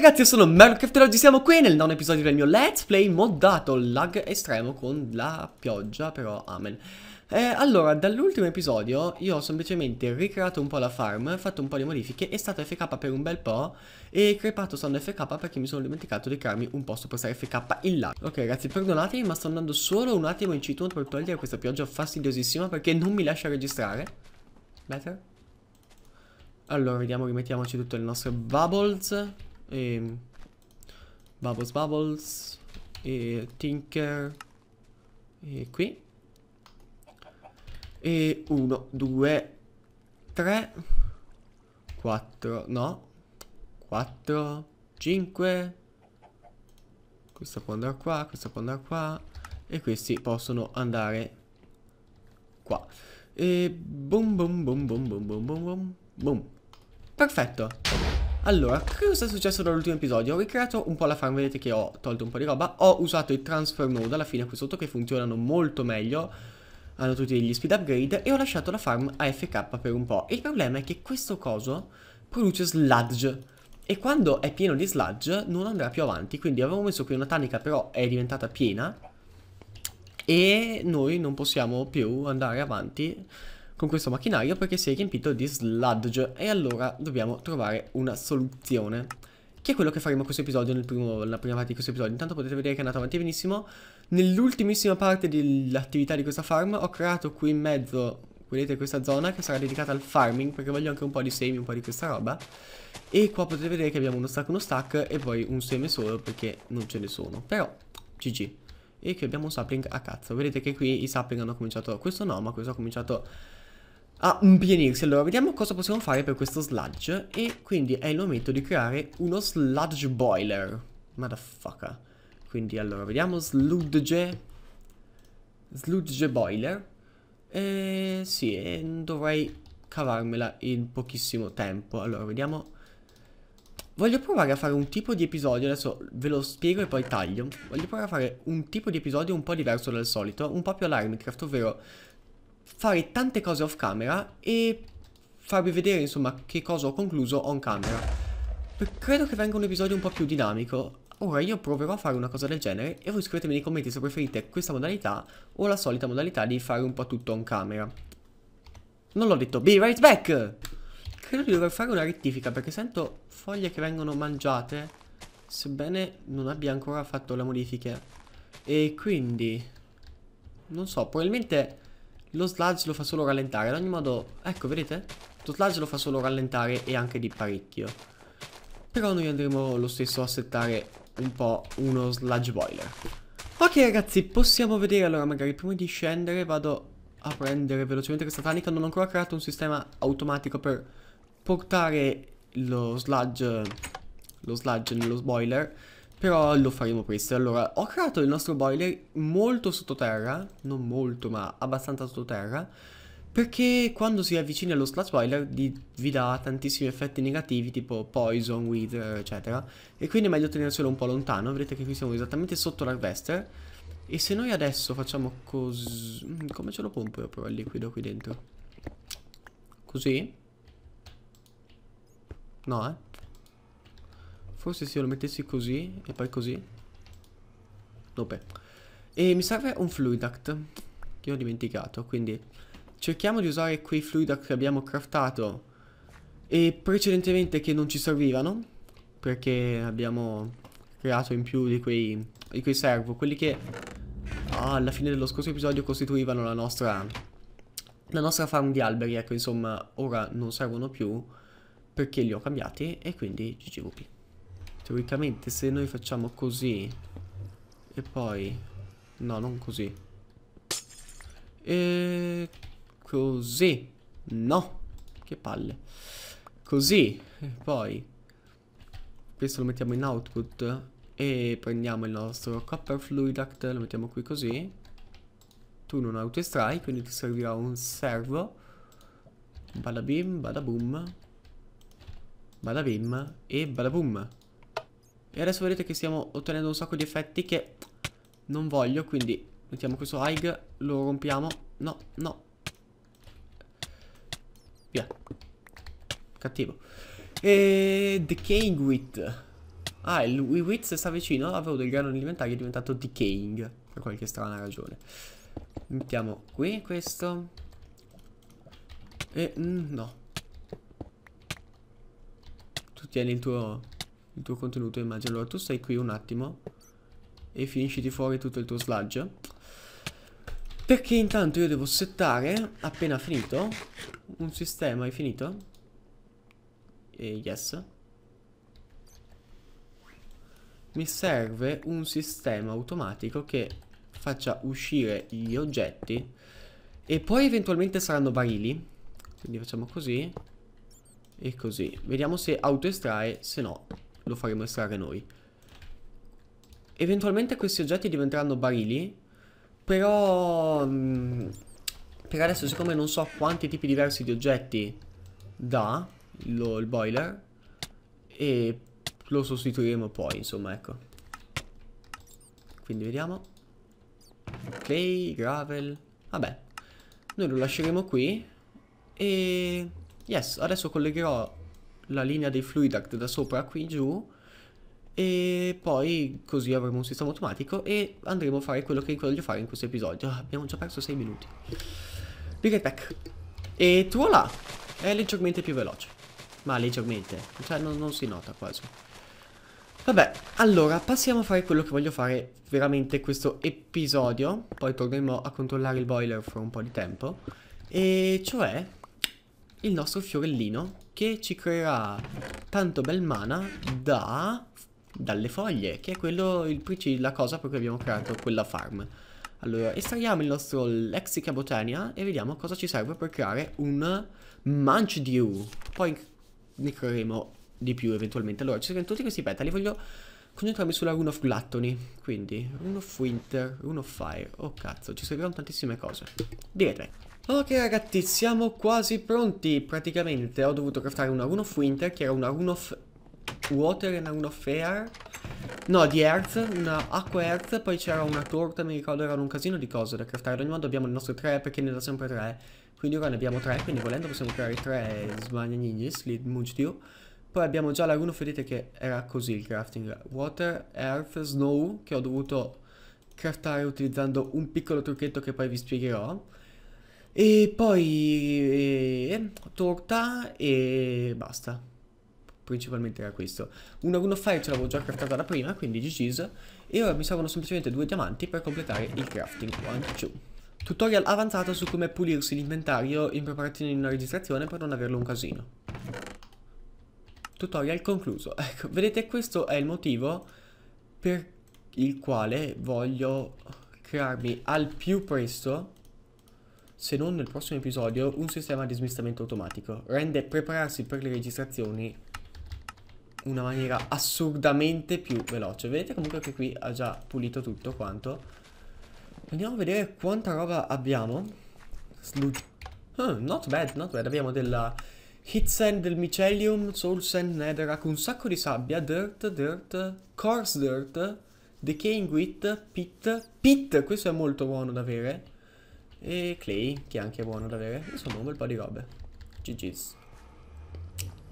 ragazzi, io sono Mercraft e oggi siamo qui nel nono episodio del mio Let's Play moddato lag estremo con la pioggia, però amen. Eh, allora, dall'ultimo episodio io ho semplicemente ricreato un po' la farm, fatto un po' di modifiche, è stato FK per un bel po' e crepato sono FK perché mi sono dimenticato di crearmi un posto per stare FK in là. Ok ragazzi, perdonatemi ma sto andando solo un attimo in cheat per togliere questa pioggia fastidiosissima perché non mi lascia registrare. Better? Allora, vediamo, rimettiamoci tutto il nostro bubbles e Bubbles Bubbles e Tinker e qui e 1, 2, 3, 4, no, 4, 5, questo può andare qua, questo può andare qua e questi possono andare qua. E boom boom boom boom boom boom boom boom. Perfetto. Allora, cosa è successo dall'ultimo episodio? Ho ricreato un po' la farm, vedete che ho tolto un po' di roba Ho usato i transfer mode alla fine qui sotto che funzionano molto meglio Hanno tutti degli speed upgrade E ho lasciato la farm AFK per un po' Il problema è che questo coso produce sludge e quando è pieno di sludge non andrà più avanti, quindi avevo messo qui una tannica però è diventata piena e noi non possiamo più andare avanti con questo macchinario perché si è riempito di sludge e allora dobbiamo trovare una soluzione. Che è quello che faremo in questo episodio, nel primo, nella prima parte di questo episodio. Intanto potete vedere che è andato avanti benissimo. Nell'ultimissima parte dell'attività di questa farm ho creato qui in mezzo, vedete questa zona che sarà dedicata al farming perché voglio anche un po' di semi, un po' di questa roba. E qua potete vedere che abbiamo uno stack, uno stack e poi un seme solo perché non ce ne sono. Però, GG. E qui abbiamo un sapling a cazzo. Vedete che qui i sapling hanno cominciato, questo no, ma questo ha cominciato a ah, un BNX. Allora, vediamo cosa possiamo fare per questo sludge. E quindi è il momento di creare uno sludge boiler. Motherfucker. Quindi, allora, vediamo sludge... Sludge boiler. Eh, sì, dovrei cavarmela in pochissimo tempo. Allora, vediamo... Voglio provare a fare un tipo di episodio, adesso ve lo spiego e poi taglio. Voglio provare a fare un tipo di episodio un po' diverso dal solito, un po' più alla ovvero fare tante cose off camera e farvi vedere insomma che cosa ho concluso on camera. Credo che venga un episodio un po' più dinamico. Ora io proverò a fare una cosa del genere e voi scrivetemi nei commenti se preferite questa modalità o la solita modalità di fare un po' tutto on camera. Non l'ho detto, be right back! Credo di dover fare una rettifica perché sento foglie che vengono mangiate sebbene non abbia ancora fatto le modifiche. E quindi... Non so, probabilmente lo sludge lo fa solo rallentare. Ad ogni modo, ecco, vedete? Lo sludge lo fa solo rallentare e anche di parecchio. Però noi andremo lo stesso a settare un po' uno sludge boiler. Ok ragazzi, possiamo vedere allora magari prima di scendere vado a prendere velocemente questa tanica. Non ho ancora creato un sistema automatico per portare lo sludge, lo sludge nello boiler però lo faremo questo. Allora, ho creato il nostro boiler molto sottoterra, non molto ma abbastanza sottoterra, perché quando si avvicina allo Splat boiler vi dà tantissimi effetti negativi tipo poison, wither, eccetera. E quindi è meglio tenerselo un po' lontano, vedete che qui siamo esattamente sotto l'harvester. E se noi adesso facciamo così... Come ce lo pompo io però il liquido qui dentro? Così? No eh? Forse se io lo mettessi così e poi così. Vabbè. E mi serve un fluidact che ho dimenticato, quindi cerchiamo di usare quei fluidact che abbiamo craftato e precedentemente che non ci servivano perché abbiamo creato in più di quei, di quei servo, quelli che ah, alla fine dello scorso episodio costituivano la nostra, la nostra farm di alberi, ecco insomma ora non servono più perché li ho cambiati e quindi ggvp. Teoricamente se noi facciamo così e poi... No, non così. E... Così. No. Che palle. Così. E poi... Questo lo mettiamo in output e prendiamo il nostro copper fluidact, lo mettiamo qui così. Tu non auto estrai quindi ti servirà un servo. Bada bim, bada boom. Bada bim e bada boom. E adesso vedete che stiamo ottenendo un sacco di effetti che non voglio, quindi mettiamo questo high, lo rompiamo. No, no. Via. Cattivo. E Decaying Wit. Ah, il Wit se sta vicino, avevo del grano nell'inventario, è diventato Decaying, per qualche strana ragione. Mettiamo qui questo. E mm, no. Tu tieni il tuo il tuo contenuto immagino. Allora tu stai qui un attimo e finisci di fuori tutto il tuo sludge. Perché intanto io devo settare, appena finito, un sistema, hai finito? E yes. Mi serve un sistema automatico che faccia uscire gli oggetti e poi eventualmente saranno barili. Quindi facciamo così e così. Vediamo se auto estrae se no lo faremo estrarre noi. Eventualmente questi oggetti diventeranno barili, però mh, mm, per adesso siccome non so quanti tipi diversi di oggetti Da lo, il boiler, e lo sostituiremo poi, insomma, ecco. Quindi vediamo. Clay, gravel, vabbè. Noi lo lasceremo qui e... Yes, adesso collegherò la linea dei Fluidact da sopra qui giù e poi così avremo un sistema automatico e andremo a fare quello che voglio fare in questo episodio. Abbiamo già perso 6 minuti. Big Attack. E tu là, è leggermente più veloce. Ma leggermente, cioè non, non, si nota quasi. Vabbè, allora passiamo a fare quello che voglio fare veramente questo episodio. Poi torneremo a controllare il boiler fra un po' di tempo. E cioè il nostro fiorellino che ci creerà tanto bel mana da, dalle foglie, che è quello, il, la cosa per cui abbiamo creato quella farm. Allora, estraiamo il nostro Lexica Botania e vediamo cosa ci serve per creare un Munch Dew. Poi ne creeremo di più eventualmente. Allora, ci servono tutti questi petali, voglio concentrarmi sulla Rune of Gluttony. Quindi, Rune of Winter, Rune of Fire. Oh cazzo, ci serviranno tantissime cose. direte tre. Ok ragazzi, siamo quasi pronti. Praticamente ho dovuto craftare una Rune of Winter, che era una Rune of Water e una Rune of Air. No, di Earth, una Acqua Earth, poi c'era una torta, mi ricordo, erano un casino di cose da craftare. Ad ogni modo abbiamo il nostro tre, perché ne da sempre tre. Quindi ora ne abbiamo tre, quindi volendo possiamo creare tre sbagnagninis, li mugdio. Poi abbiamo già la rune, vedete che era così il crafting. Water, Earth, Snow, che ho dovuto craftare utilizzando un piccolo trucchetto che poi vi spiegherò. E poi eh, torta e basta. Principalmente era questo. Una rune of fire ce l'avevo già craftata da prima, quindi GG's. E ora mi servono semplicemente due diamanti per completare il crafting. One, two. Tutorial avanzato su come pulirsi l'inventario in preparazione di una registrazione per non averlo un casino. Tutorial concluso. Ecco, vedete questo è il motivo per il quale voglio crearmi al più presto se non nel prossimo episodio, un sistema di smistamento automatico. Rende prepararsi per le registrazioni una maniera assurdamente più veloce. Vedete comunque che qui ha già pulito tutto quanto. Andiamo a vedere quanta roba abbiamo. Oh, not bad, not bad. Abbiamo della Hit del Mycelium, Soul Netherrack, un sacco di sabbia, Dirt, Dirt, Coarse Dirt, Decaying Wheat, Pit, Pit, questo è molto buono da avere. E Clay, che anche è buono da avere. Insomma, un bel po' di robe. GG's.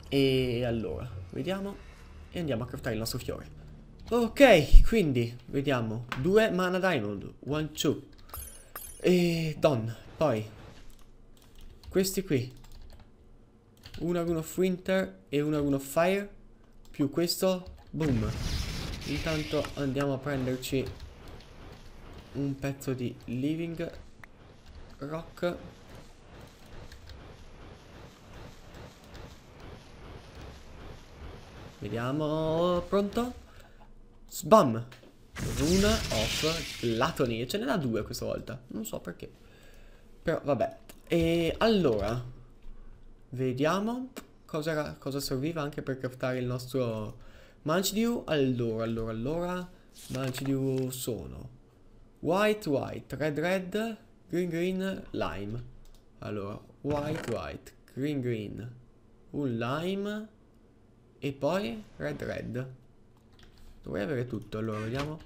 E allora, vediamo. E andiamo a craftare il nostro fiore. Ok, quindi, vediamo. Due mana diamond. One, two. E don. Poi. Questi qui. Una rune of winter e una rune of fire. Più questo. Boom. Intanto andiamo a prenderci un pezzo di living rock Vediamo Pronto? Sbam Rune off Latoni Ce n'è da due questa volta Non so perché Però vabbè E allora Vediamo cosa, cosa serviva anche per craftare il nostro Mancidiu Allora, allora, allora Mancidiu sono White, white, red, red green green lime allora white white green green un lime e poi red red dovrei avere tutto allora vediamo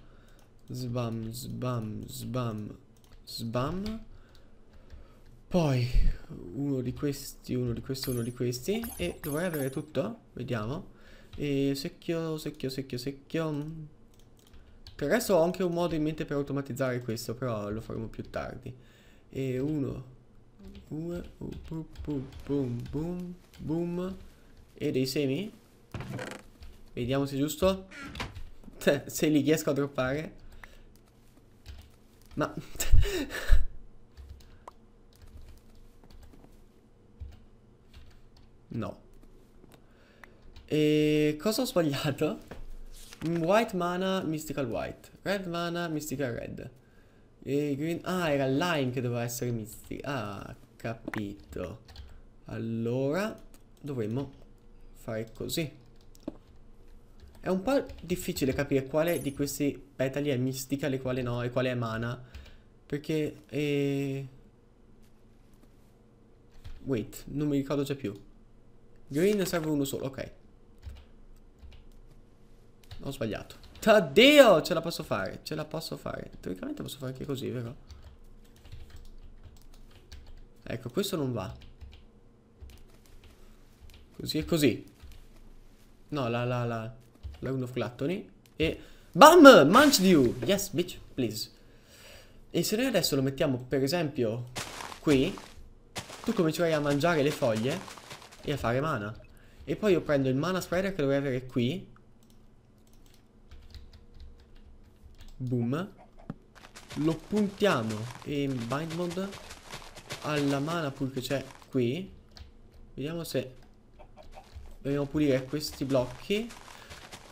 sbam sbam sbam sbam poi uno di questi uno di questi uno di questi e dovrei avere tutto vediamo e secchio secchio secchio secchio per adesso ho anche un modo in mente per automatizzare questo, però lo faremo più tardi e uno due boom boom boom boom, boom. e dei semi vediamo se è giusto se li riesco a droppare ma no e cosa ho sbagliato? White mana, mystical white. Red mana, mystical red. Green... Ah, era Lime che doveva essere Mystic. Ah, capito. Allora, dovremmo fare così. È un po' difficile capire quale di questi petali è mistica e quale no, e quale è mana. Perché... Eh... Wait, non mi ricordo già più. Green serve uno solo, ok. Ho sbagliato. Taddeo, ce la posso fare, ce la posso fare. Teoricamente posso fare anche così, vero? Ecco, questo non va. Così e così. No, la, la, la, la of Gluttony. E... BAM! Munch you! Yes, bitch, please. E se noi adesso lo mettiamo, per esempio, qui, tu comincerai a mangiare le foglie e a fare mana. E poi io prendo il mana spreader che dovrei avere qui Boom. Lo puntiamo in bind mode alla mana pool che c'è qui. Vediamo se dobbiamo pulire questi blocchi.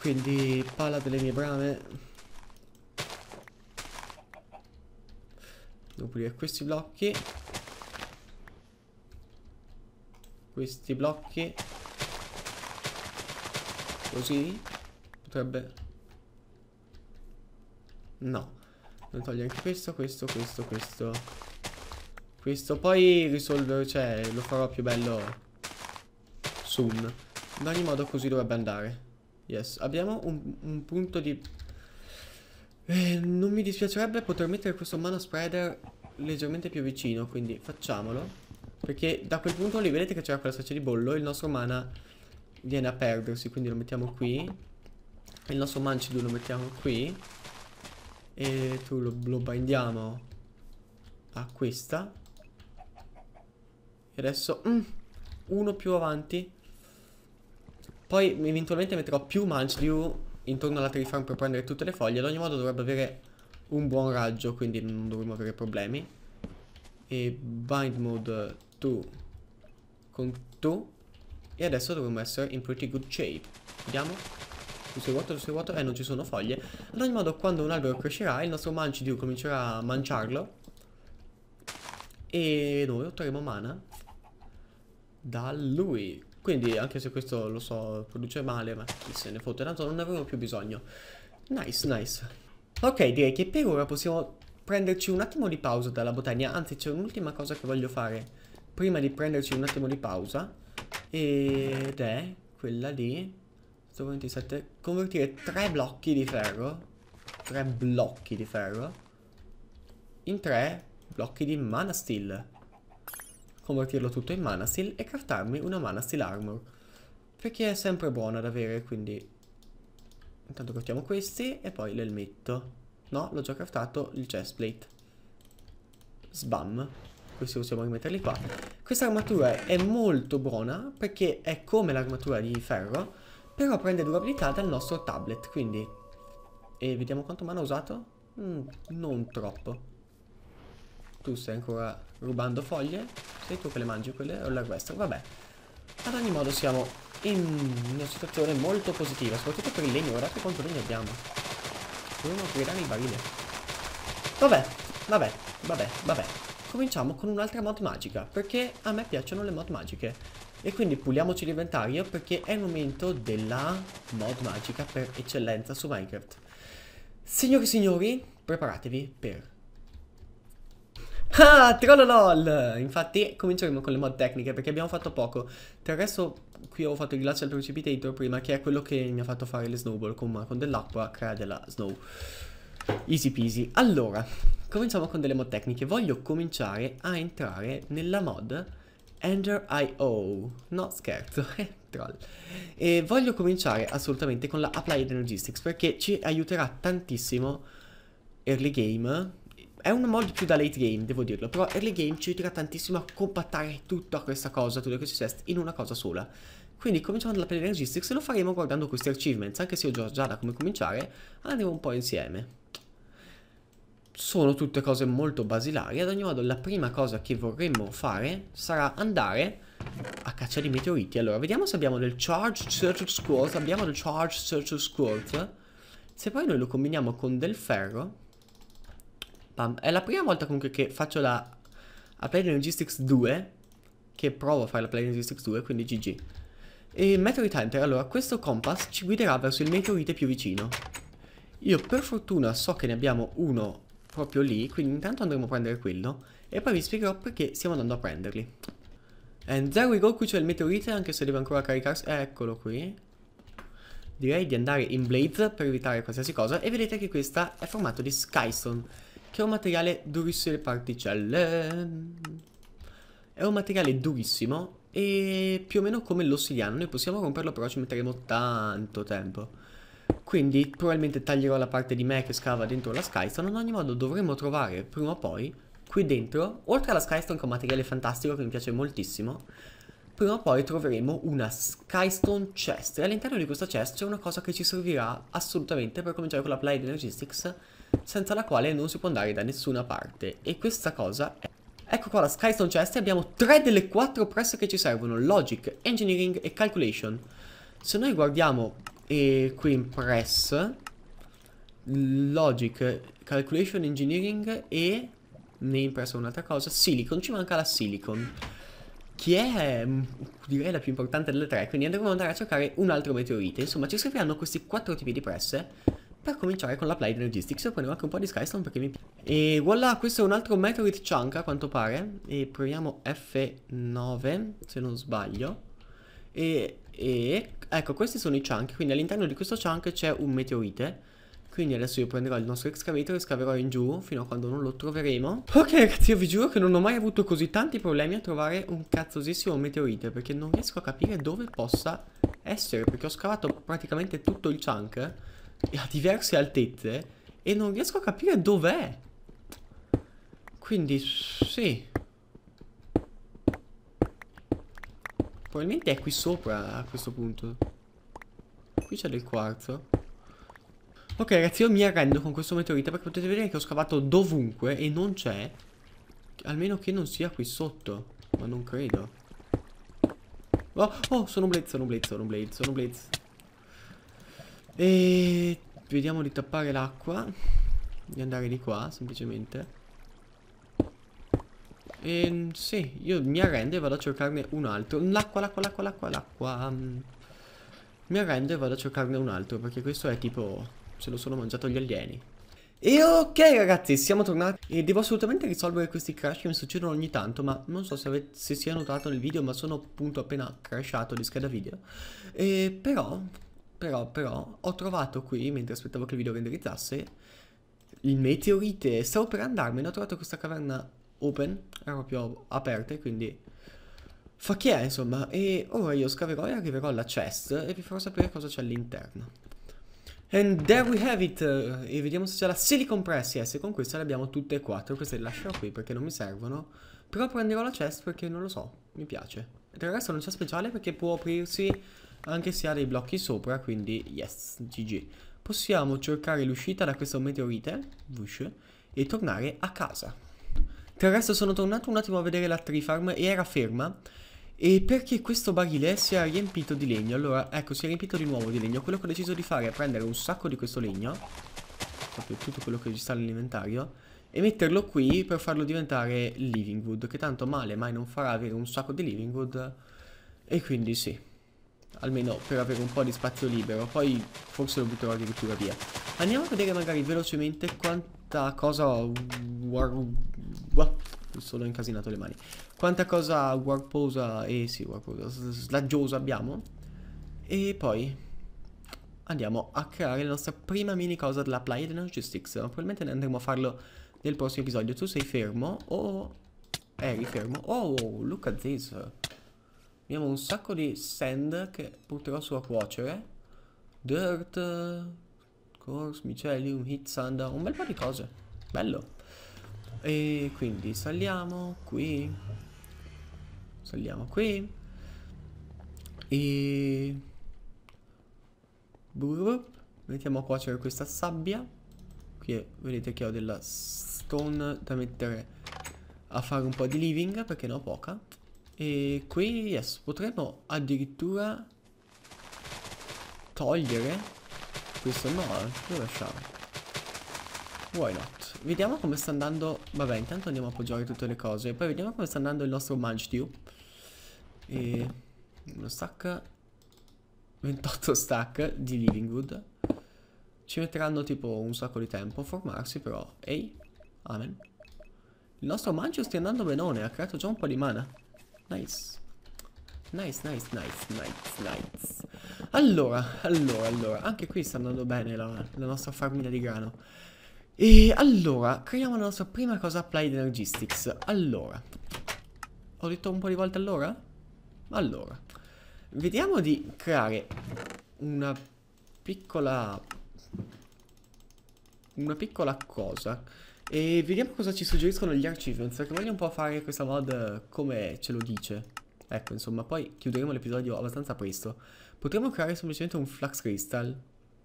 Quindi pala delle mie brame. Devo pulire questi blocchi. Questi blocchi. Così. Potrebbe No. Non toglie anche questo, questo, questo, questo. Questo. Poi risolvo, cioè, lo farò più bello soon. In ogni modo così dovrebbe andare. Yes. Abbiamo un, un punto di... Eh, non mi dispiacerebbe poter mettere questo mana spreader leggermente più vicino, quindi facciamolo. Perché da quel punto lì vedete che c'era quella specie di bollo Il nostro mana viene a perdersi Quindi lo mettiamo qui Il nostro mancidu lo mettiamo qui e tu lo, lo bindiamo a questa. E adesso mm, uno più avanti. Poi eventualmente metterò più Munchdew intorno alla tree farm per prendere tutte le foglie. Ad ogni modo dovrebbe avere un buon raggio, quindi non dovremmo avere problemi. E bind mode tu con tu. E adesso dovremmo essere in pretty good shape. Vediamo. Giusto il vuoto, giusto il vuoto. Eh, non ci sono foglie. Ad ogni modo, quando un albero crescerà, il nostro mancidio comincerà a mangiarlo. E noi otterremo mana da lui. Quindi, anche se questo lo so, produce male, ma chi se ne fotte, tanto non ne avremo più bisogno. Nice, nice. Ok, direi che per ora possiamo prenderci un attimo di pausa dalla botania. Anzi, c'è un'ultima cosa che voglio fare prima di prenderci un attimo di pausa. Ed è quella di 27. Convertire tre blocchi di ferro. Tre blocchi di ferro. In tre blocchi di mana steel. Convertirlo tutto in mana steel e craftarmi una mana steel armor. Perché è sempre buona da avere, quindi... Intanto craftiamo questi e poi l'elmetto. No, l'ho già craftato il chestplate. Sbam. Questi possiamo rimetterli qua. Questa armatura è molto buona perché è come l'armatura di ferro però prende durabilità dal nostro tablet, quindi... E vediamo quanto mana ho usato? Mm, non troppo. Tu stai ancora rubando foglie? Sei tu che le mangi quelle o la questa? Vabbè. Ad ogni modo siamo in una situazione molto positiva, soprattutto per il legno. Guardate quanto legno abbiamo. Dovremmo creare il barile. Vabbè, vabbè, vabbè, vabbè. Cominciamo con un'altra mod magica, perché a me piacciono le mod magiche. E quindi puliamoci l'inventario perché è il momento della mod magica per eccellenza su Minecraft. Signori e signori, preparatevi per... Ah, trollolol! Infatti cominceremo con le mod tecniche perché abbiamo fatto poco. Del resto qui ho fatto il glacial precipitator prima che è quello che mi ha fatto fare le snowball con, con dell'acqua crea della snow. Easy peasy. Allora, cominciamo con delle mod tecniche. Voglio cominciare a entrare nella mod Ender.io No scherzo, è eh, troll E voglio cominciare assolutamente con la Applied Logistics Perché ci aiuterà tantissimo early game È un mod più da late game, devo dirlo Però early game ci aiuterà tantissimo a compattare tutta questa cosa Tutte queste test in una cosa sola quindi cominciamo dalla Applied Logistics e lo faremo guardando questi achievements, anche se ho già da come cominciare, andiamo un po' insieme sono tutte cose molto basilari. Ad ogni modo, la prima cosa che vorremmo fare sarà andare a caccia di meteoriti. Allora, vediamo se abbiamo del Charge search Squirt. Abbiamo del Charge search Squirt. Se poi noi lo combiniamo con del ferro... Bam. È la prima volta comunque che faccio la... A Play Logistics 2. Che provo a fare la Play Logistics 2, quindi GG. E Meteorite Hunter, allora, questo compass ci guiderà verso il meteorite più vicino. Io per fortuna so che ne abbiamo uno proprio lì, quindi intanto andremo a prendere quello e poi vi spiegherò perché stiamo andando a prenderli. And there we go, qui c'è il meteorite, anche se deve ancora caricarsi, eccolo qui. Direi di andare in Blaze per evitare qualsiasi cosa e vedete che questa è formato di Skystone, che è un materiale durissimo le particelle. È un materiale durissimo e più o meno come l'ossidiano, noi possiamo romperlo però ci metteremo tanto tempo. Quindi probabilmente taglierò la parte di me che scava dentro la skystone, ad ogni modo dovremo trovare prima o poi qui dentro, oltre alla skystone che è un materiale fantastico che mi piace moltissimo, prima o poi troveremo una skystone chest e all'interno di questa chest c'è una cosa che ci servirà assolutamente per cominciare con la play di Energistics, senza la quale non si può andare da nessuna parte e questa cosa è Ecco qua la Skystone Chest e abbiamo tre delle quattro presse che ci servono, Logic, Engineering e Calculation. Se noi guardiamo e qui in press logic calculation engineering e ne impressa un'altra cosa silicon ci manca la silicon che è mm, direi la più importante delle tre quindi andremo ad andare a cercare un altro meteorite insomma ci serviranno questi quattro tipi di presse per cominciare con l'applied logistics io anche un po' di skystone perché mi e voilà questo è un altro meteorite chunk a quanto pare e proviamo F9 se non sbaglio e, e Ecco, questi sono i chunk, quindi all'interno di questo chunk c'è un meteorite. Quindi adesso io prenderò il nostro excavator e scaverò in giù fino a quando non lo troveremo. Ok ragazzi, io vi giuro che non ho mai avuto così tanti problemi a trovare un cazzosissimo meteorite perché non riesco a capire dove possa essere perché ho scavato praticamente tutto il chunk eh, a diverse altezze e non riesco a capire dov'è. Quindi sì, Probabilmente è qui sopra a questo punto. Qui c'è del quarzo. Ok ragazzi io mi arrendo con questo meteorite perché potete vedere che ho scavato dovunque e non c'è. Almeno che non sia qui sotto. Ma non credo. Oh, oh, sono blitz, sono blitz, sono blitz, sono blitz E vediamo di tappare l'acqua. Di andare di qua, semplicemente. Ehm, sì, io mi arrendo e vado a cercarne un altro. L'acqua, l'acqua, l'acqua, l'acqua, l'acqua. Um. Mi arrendo e vado a cercarne un altro, perché questo è tipo... Se lo sono mangiato gli alieni. E ok ragazzi, siamo tornati e devo assolutamente risolvere questi crash che mi succedono ogni tanto ma non so se, se si è notato nel video ma sono appunto appena crashato di scheda video e però, però, però ho trovato qui mentre aspettavo che il video renderizzasse il meteorite, stavo per andarmene, ho trovato questa caverna open, erano proprio aperte, quindi fa chi è, insomma. E ora io scaverò e arriverò alla chest e vi farò sapere cosa c'è all'interno. And there we have it! E vediamo se c'è la Silicon Press. Yes, con questa le abbiamo tutte e quattro. Queste le lascerò qui perché non mi servono. Però prenderò la chest perché non lo so, mi piace. E del resto non c'è speciale perché può aprirsi anche se ha dei blocchi sopra, quindi yes, GG. Possiamo cercare l'uscita da questo meteorite, e tornare a casa. Tra il resto sono tornato un attimo a vedere la tree farm e era ferma. E perché questo barile si è riempito di legno? Allora, ecco, si è riempito di nuovo di legno. Quello che ho deciso di fare è prendere un sacco di questo legno. Proprio tutto quello che ci sta nell'inventario. E metterlo qui per farlo diventare living wood. Che tanto male mai non farà avere un sacco di living wood. E quindi sì. Almeno per avere un po' di spazio libero. Poi forse lo butterò addirittura via. Andiamo a vedere magari velocemente quanto quanta cosa... Solo incasinato le mani. Quanta cosa warposa e eh, sì, warposa, slaggiosa abbiamo. E poi andiamo a creare la nostra prima mini cosa della Applied Logistics. Probabilmente ne andremo a farlo nel prossimo episodio. Tu sei fermo o... eri fermo. Oh, look at this. Abbiamo un sacco di sand che butterò su a cuocere. Dirt, Corse, Micelium, Hit Thunder, un bel po' di cose. Bello. E quindi saliamo qui. Saliamo qui. E... Mettiamo a cuocere questa sabbia. Qui vedete che ho della stone da mettere a fare un po' di living, perché ne ho poca. E qui, yes, potremmo addirittura togliere questo no, eh, lo lasciamo. Why not? Vediamo come sta andando... Vabbè, intanto andiamo a appoggiare tutte le cose. Poi vediamo come sta andando il nostro Munchdew. E... Uno stack... 28 stack di Livingwood. Ci metteranno tipo un sacco di tempo a formarsi, però... Ehi? Amen. Il nostro Munchdew sta andando benone, ha creato già un po' di mana. Nice. Nice, nice, nice, nice, nice. Allora, allora, allora, anche qui sta andando bene la, la nostra farmina di grano. E allora, creiamo la nostra prima cosa Applied Energistics. Allora, ho detto un po' di volte allora? Allora, vediamo di creare una piccola... Una piccola cosa e vediamo cosa ci suggeriscono gli achievements Perché voglio un po' fare questa mod come ce lo dice Ecco insomma poi chiuderemo l'episodio abbastanza presto potremmo creare semplicemente un flux crystal.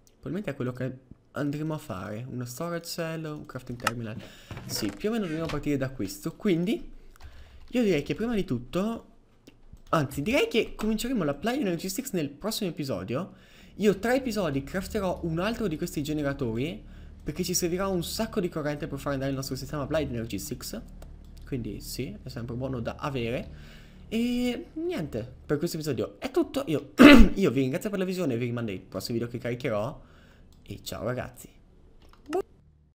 Probabilmente è quello che andremo a fare. Uno storage cell, un crafting terminal. Sì, più o meno dobbiamo partire da questo. Quindi, io direi che prima di tutto... Anzi, direi che cominceremo l'apply logistics nel prossimo episodio. Io tra episodi crafterò un altro di questi generatori perché ci servirà un sacco di corrente per far andare il nostro sistema Applied Energy 6 quindi sì, è sempre buono da avere e niente, per questo episodio è tutto. Io, io vi ringrazio per la visione, e vi rimando ai prossimi video che caricherò. E ciao ragazzi.